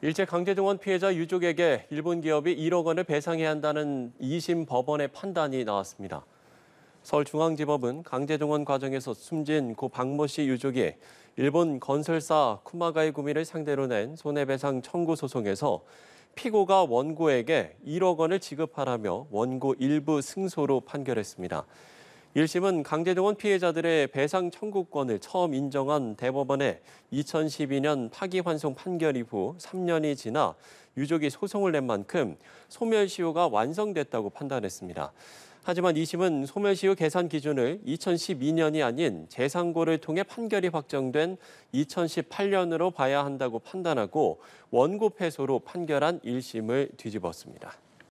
일제강제동원 피해자 유족에게 일본 기업이 1억 원을 배상해야 한다는 2심 법원의 판단이 나왔습니다. 서울중앙지법은 강제동원 과정에서 숨진 고 박모 씨 유족이 일본 건설사 쿠마가이 구미를 상대로 낸 손해배상 청구 소송에서 피고가 원고에게 1억 원을 지급하라며 원고 일부 승소로 판결했습니다. 1심은 강제동원 피해자들의 배상 청구권을 처음 인정한 대법원의 2012년 파기환송 판결 이후 3년이 지나 유족이 소송을 낸 만큼 소멸시효가 완성됐다고 판단했습니다. 하지만 2심은 소멸시효 계산 기준을 2012년이 아닌 재상고를 통해 판결이 확정된 2018년으로 봐야 한다고 판단하고 원고 패소로 판결한 1심을 뒤집었습니다.